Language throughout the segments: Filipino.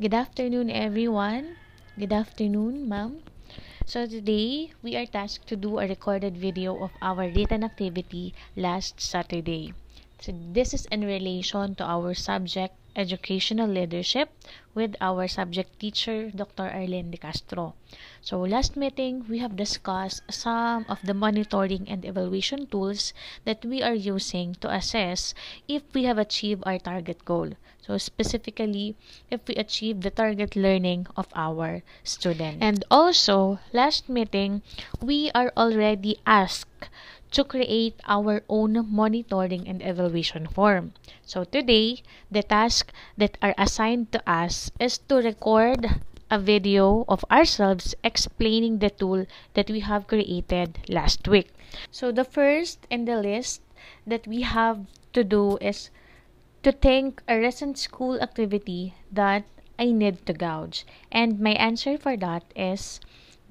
Good afternoon, everyone. Good afternoon, ma'am. So today, we are tasked to do a recorded video of our written activity last Saturday. So this is in relation to our subject educational leadership with our subject teacher, Dr. Arlene De Castro. So, last meeting, we have discussed some of the monitoring and evaluation tools that we are using to assess if we have achieved our target goal. So, specifically, if we achieve the target learning of our student. And also, last meeting, we are already asked to create our own monitoring and evaluation form. So today, the tasks that are assigned to us is to record a video of ourselves explaining the tool that we have created last week. So the first in the list that we have to do is to think a recent school activity that I need to gouge. And my answer for that is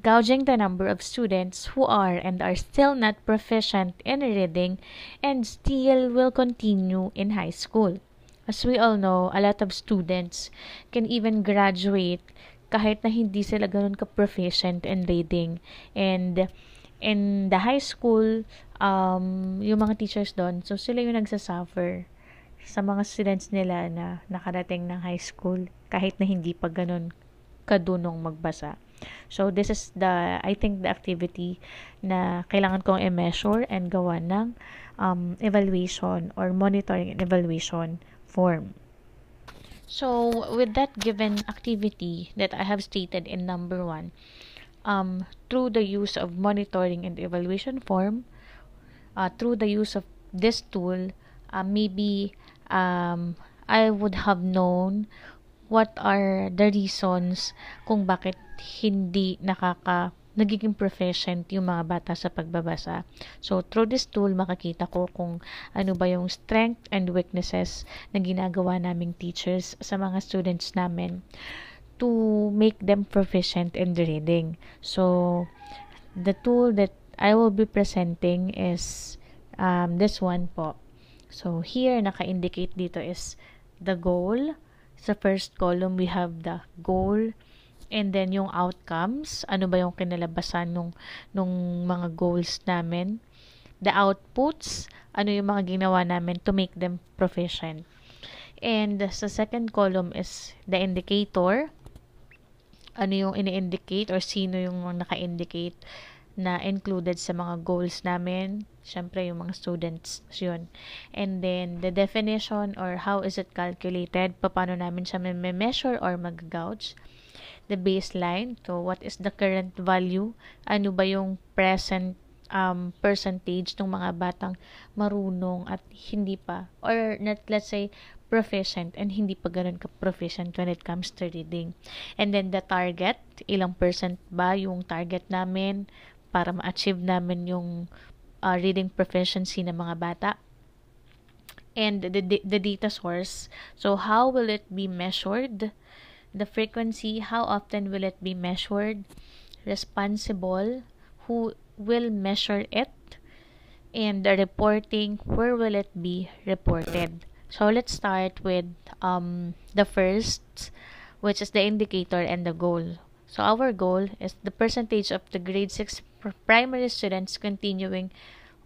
gouging the number of students who are and are still not proficient in reading and still will continue in high school. As we all know, a lot of students can even graduate kahit na hindi sila ganun ka-proficient in reading. And in the high school, um, yung mga teachers doon, so sila yung nagsasuffer sa mga students nila na nakarating ng high school kahit na hindi pa ganun kadunong magbasa. So, this is the, I think, the activity na kailangan kong i-measure and gawa ng um, evaluation or monitoring and evaluation form. So, with that given activity that I have stated in number one, um, through the use of monitoring and evaluation form, uh, through the use of this tool, uh, maybe um, I would have known what are the reasons kung bakit hindi nakaka nagiging proficient yung mga bata sa pagbabasa. So, through this tool, makakita ko kung ano ba yung strength and weaknesses na ginagawa naming teachers sa mga students namin to make them proficient in the reading. So, the tool that I will be presenting is um, this one po. So, here, naka-indicate dito is the goal, sa first column, we have the goal and then yung outcomes, ano ba yung kinalabasan nung, nung mga goals namin. The outputs, ano yung mga ginawa namin to make them proficient. And sa second column is the indicator, ano yung ini-indicate or sino yung naka-indicate na included sa mga goals namin. Siyempre, yung mga students, yun. And then, the definition or how is it calculated, paano namin siya me-measure or mag-gouge. The baseline, so what is the current value, ano ba yung present um, percentage ng mga batang marunong at hindi pa, or not, let's say, proficient and hindi pa ganun ka-proficient when it comes to reading. And then the target, ilang percent ba yung target namin para ma-achieve namin yung uh, reading proficiency ng mga bata. And the, the data source. So, how will it be measured? The frequency, how often will it be measured? Responsible, who will measure it? And the reporting, where will it be reported? So, let's start with um, the first, which is the indicator and the goal. So our goal is the percentage of the grade 6 primary students continuing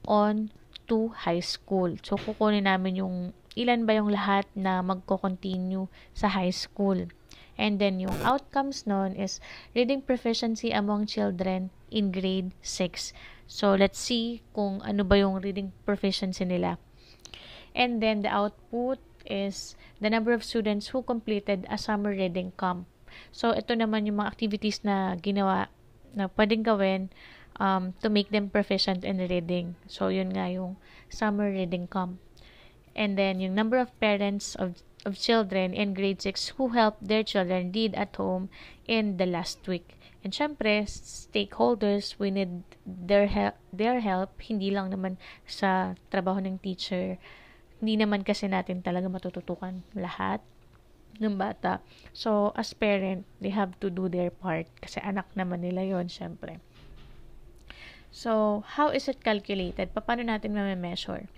on to high school. So kukunin namin yung ilan ba yung lahat na magko-continue sa high school. And then yung outcomes noon is reading proficiency among children in grade 6. So let's see kung ano ba yung reading proficiency nila. And then the output is the number of students who completed a summer reading camp So, ito naman yung mga activities na ginawa na pwedeng gawin um, to make them proficient in reading. So, yun nga yung summer reading camp. And then, yung number of parents of, of children in grade 6 who helped their children read at home in the last week. And syempre, stakeholders, we need their help, their help, hindi lang naman sa trabaho ng teacher. Hindi naman kasi natin talaga matututukan lahat ng bata. So, as parent, they have to do their part kasi anak naman nila yon syempre. So, how is it calculated? Paano natin mame measure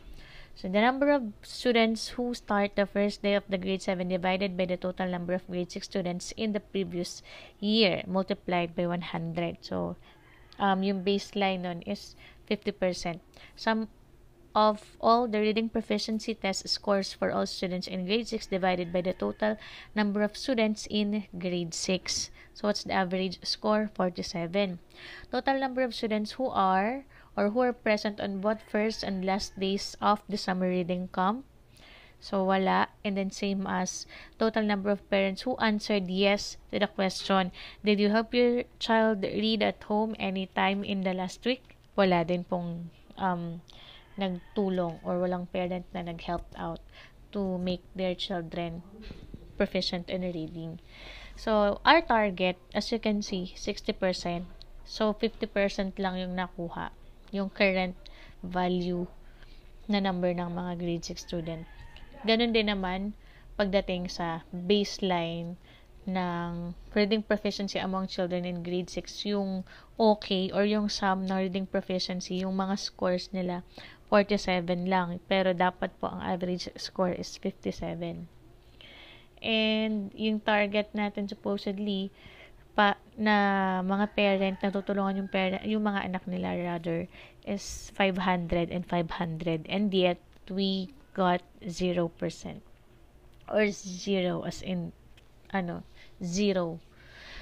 So, the number of students who start the first day of the grade 7 divided by the total number of grade 6 students in the previous year multiplied by 100. So, um, yung baseline nun is 50%. Some of all the reading proficiency test scores for all students in grade 6 divided by the total number of students in grade 6. So what's the average score? 47. Total number of students who are or who are present on both first and last days of the summer reading camp. So wala. And then same as total number of parents who answered yes to the question, did you help your child read at home anytime in the last week? Wala din pong um, nagtulong or walang parent na nag-help out to make their children proficient in reading. So, our target, as you can see, 60%. So, 50% lang yung nakuha, yung current value na number ng mga grade 6 student. Ganun din naman pagdating sa baseline ng reading proficiency among children in grade 6, yung okay or yung sum ng reading proficiency, yung mga scores nila 47 lang. Pero dapat po ang average score is 57. And yung target natin supposedly pa, na mga parent na tutulungan yung parent, yung mga anak nila rather is 500 and 500 and yet we got 0% or 0 as in ano 0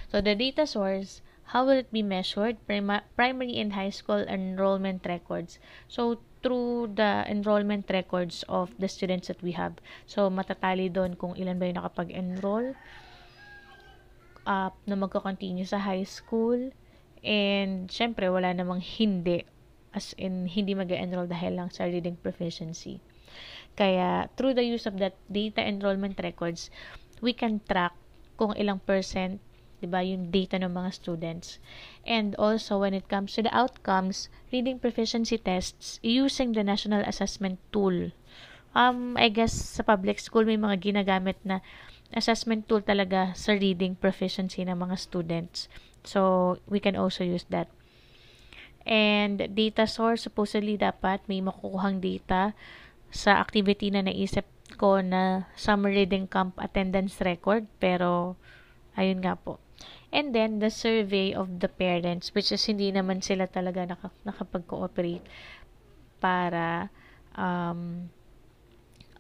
so the data source how will it be measured Prima- primary and high school enrollment records so through the enrollment records of the students that we have. So, matatali doon kung ilan ba yung nakapag-enroll uh, na magkakontinue sa high school. And, syempre, wala namang hindi. As in, hindi mag enroll dahil lang sa reading proficiency. Kaya, through the use of that data enrollment records, we can track kung ilang percent di ba, yung data ng mga students. And also, when it comes to the outcomes, reading proficiency tests using the National Assessment Tool. Um, I guess sa public school may mga ginagamit na assessment tool talaga sa reading proficiency ng mga students. So, we can also use that. And data source, supposedly dapat may makukuhang data sa activity na naisip ko na summer reading camp attendance record. Pero, ayun nga po. And then, the survey of the parents, which is hindi naman sila talaga naka, nakapag-cooperate para um,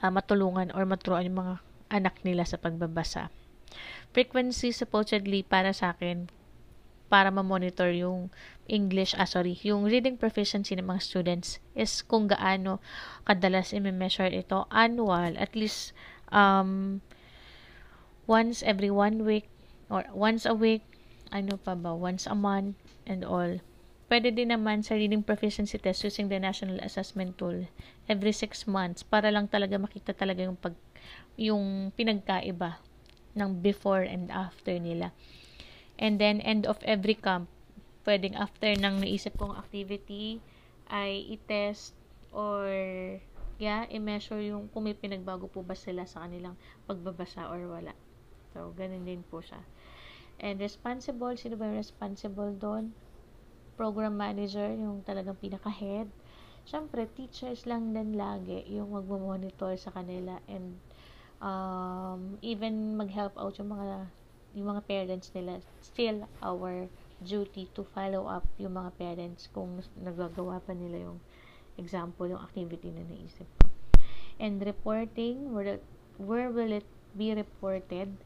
uh, matulungan or maturuan yung mga anak nila sa pagbabasa. Frequency supposedly para sa akin, para ma-monitor yung English, ah sorry, yung reading proficiency ng mga students is kung gaano kadalas i-measure ito annual, at least um, once every one week or once a week, ano pa ba, once a month, and all. Pwede din naman sa reading proficiency test using the National Assessment Tool every 6 months para lang talaga makita talaga yung pag yung pinagkaiba ng before and after nila. And then end of every camp, pwedeng after ng naisip kong activity ay i-test or yeah, i-measure yung kung may pinagbago po ba sila sa kanilang pagbabasa or wala. So, ganun din po siya. And responsible, sino ba yung responsible doon? Program manager, yung talagang pinaka-head. syempre teachers lang din lagi yung magmo-monitor sa kanila and um, even mag-help out yung mga yung mga parents nila. Still, our duty to follow up yung mga parents kung nagagawa pa nila yung example, yung activity na naisip ko. And reporting, where, where will it be reported?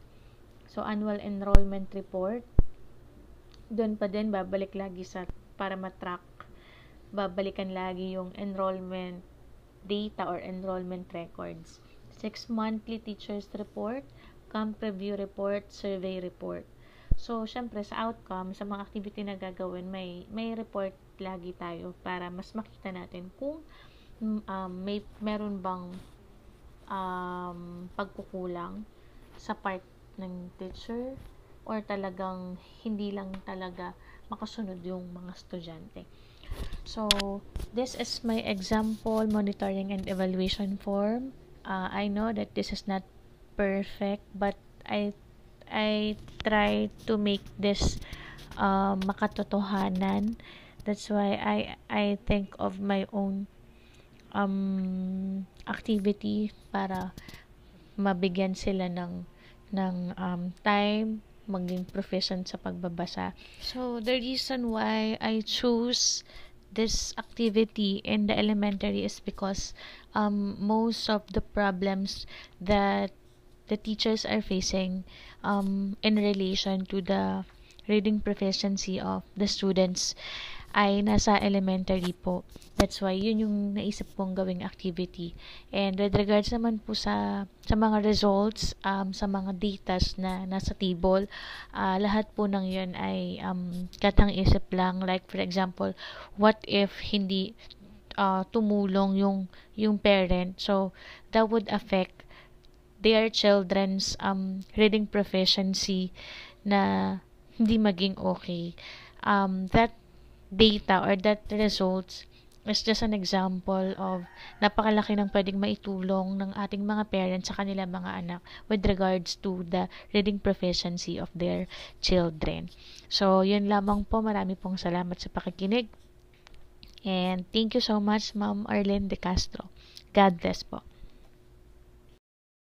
So, annual enrollment report. Doon pa din, babalik lagi sa, para matrack, babalikan lagi yung enrollment data or enrollment records. Six monthly teacher's report, camp review report, survey report. So, syempre, sa outcome, sa mga activity na gagawin, may, may report lagi tayo para mas makita natin kung mm, um, may, meron bang um, pagkukulang sa part ng teacher or talagang hindi lang talaga makasunod yung mga estudyante. So, this is my example monitoring and evaluation form. Uh, I know that this is not perfect but I I try to make this uh, makatotohanan. That's why I I think of my own um activity para mabigyan sila ng ng um, time, maging proficient sa pagbabasa. So, the reason why I choose this activity in the elementary is because um, most of the problems that the teachers are facing um, in relation to the reading proficiency of the students ay nasa elementary po. That's why yun yung naisip kong gawing activity. And with regards naman po sa sa mga results, um, sa mga datas na nasa table, uh, lahat po ng yun ay um, katang isip lang. Like for example, what if hindi uh, tumulong yung yung parent? So that would affect their children's um, reading proficiency na hindi maging okay. Um, that data or that results is just an example of napakalaki ng pwedeng maitulong ng ating mga parents sa kanila mga anak with regards to the reading proficiency of their children. So, yun lamang po. Marami pong salamat sa pakikinig. And thank you so much, Ma'am Arlene De Castro. God bless po.